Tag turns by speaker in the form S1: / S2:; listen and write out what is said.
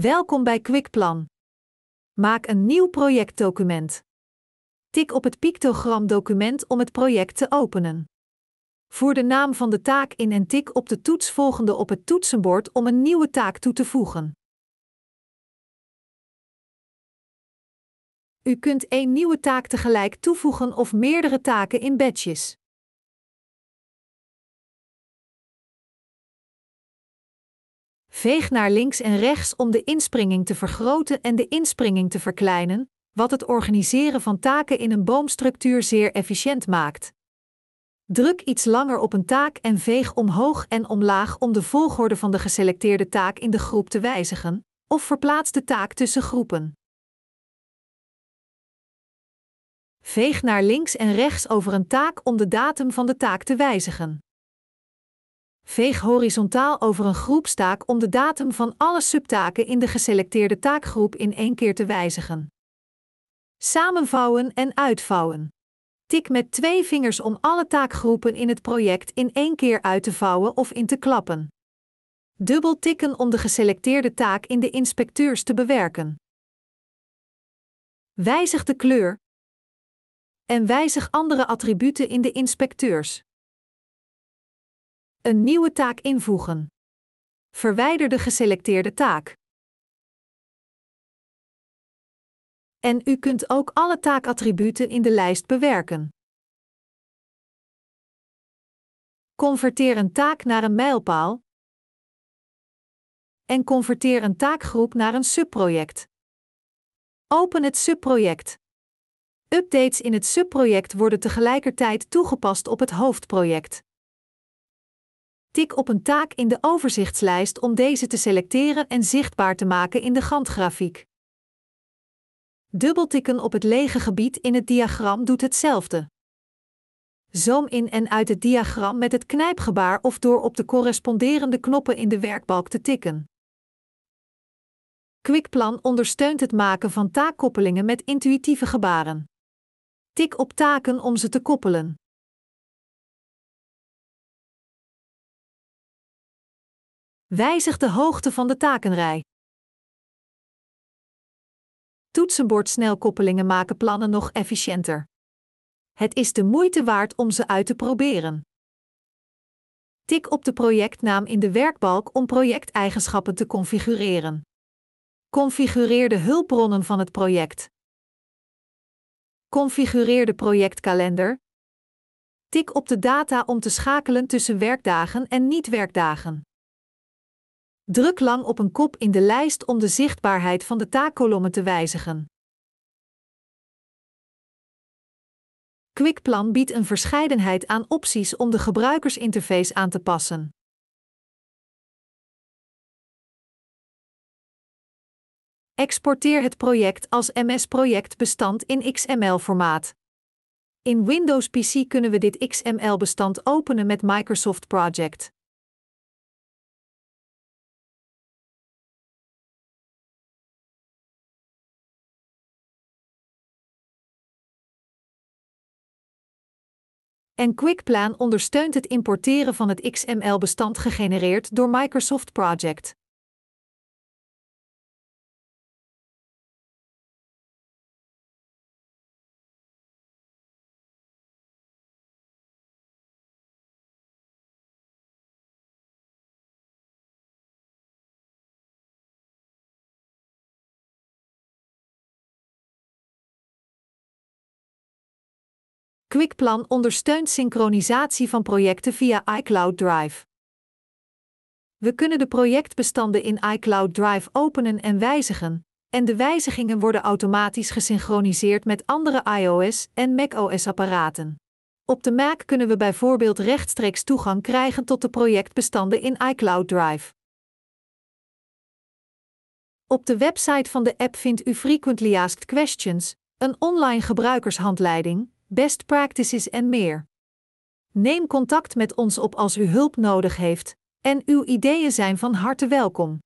S1: Welkom bij QuickPlan. Maak een nieuw projectdocument. Tik op het pictogramdocument om het project te openen. Voer de naam van de taak in en tik op de toets volgende op het toetsenbord om een nieuwe taak toe te voegen.
S2: U kunt één nieuwe taak tegelijk toevoegen of meerdere taken in batches.
S1: Veeg naar links en rechts om de inspringing te vergroten en de inspringing te verkleinen, wat het organiseren van taken in een boomstructuur zeer efficiënt maakt. Druk iets langer op een taak en veeg omhoog en omlaag om de volgorde van de geselecteerde taak in de groep te wijzigen, of verplaats de taak tussen groepen. Veeg naar links en rechts over een taak om de datum van de taak te wijzigen. Veeg horizontaal over een groepstaak om de datum van alle subtaken in de geselecteerde taakgroep in één keer te wijzigen. Samenvouwen en uitvouwen. Tik met twee vingers om alle taakgroepen in het project in één keer uit te vouwen of in te klappen. Dubbel tikken om de geselecteerde taak in de inspecteurs te bewerken. Wijzig de kleur en wijzig andere attributen in de inspecteurs. Een nieuwe taak invoegen. Verwijder de geselecteerde taak.
S2: En u kunt ook alle taakattributen in de lijst bewerken. Converteer
S1: een taak naar een mijlpaal. En converteer een taakgroep naar een subproject. Open het subproject. Updates in het subproject worden tegelijkertijd toegepast op het hoofdproject. Tik op een taak in de overzichtslijst om deze te selecteren en zichtbaar te maken in de Gantt-grafiek. Dubbeltikken op het lege gebied in het diagram doet hetzelfde. Zoom in en uit het diagram met het knijpgebaar of door op de corresponderende knoppen in de werkbalk te tikken. QuickPlan ondersteunt het maken van taakkoppelingen met intuïtieve gebaren.
S2: Tik op taken om ze te koppelen. Wijzig de hoogte van de takenrij. Toetsenbordsnelkoppelingen maken plannen nog efficiënter.
S1: Het is de moeite waard om ze uit te proberen. Tik op de projectnaam in de werkbalk om projecteigenschappen te configureren. Configureer de hulpbronnen van het project. Configureer de projectkalender. Tik op de data om te schakelen tussen werkdagen en niet-werkdagen. Druk lang op een kop in de lijst om de zichtbaarheid van de taakkolommen te wijzigen. QuickPlan biedt een verscheidenheid aan opties om de gebruikersinterface
S2: aan te passen.
S1: Exporteer het project als MS-projectbestand in XML-formaat. In Windows PC kunnen we dit XML-bestand openen met Microsoft
S2: Project. En QuickPlan ondersteunt het importeren van het XML-bestand gegenereerd door Microsoft Project.
S1: QuickPlan ondersteunt synchronisatie van projecten via iCloud Drive. We kunnen de projectbestanden in iCloud Drive openen en wijzigen, en de wijzigingen worden automatisch gesynchroniseerd met andere iOS- en macOS-apparaten. Op de Mac kunnen we bijvoorbeeld rechtstreeks toegang krijgen tot de projectbestanden in iCloud Drive. Op de website van de app vindt u Frequently Asked Questions, een online gebruikershandleiding best practices en meer. Neem contact met ons op als u hulp nodig heeft, en uw ideeën zijn van harte welkom.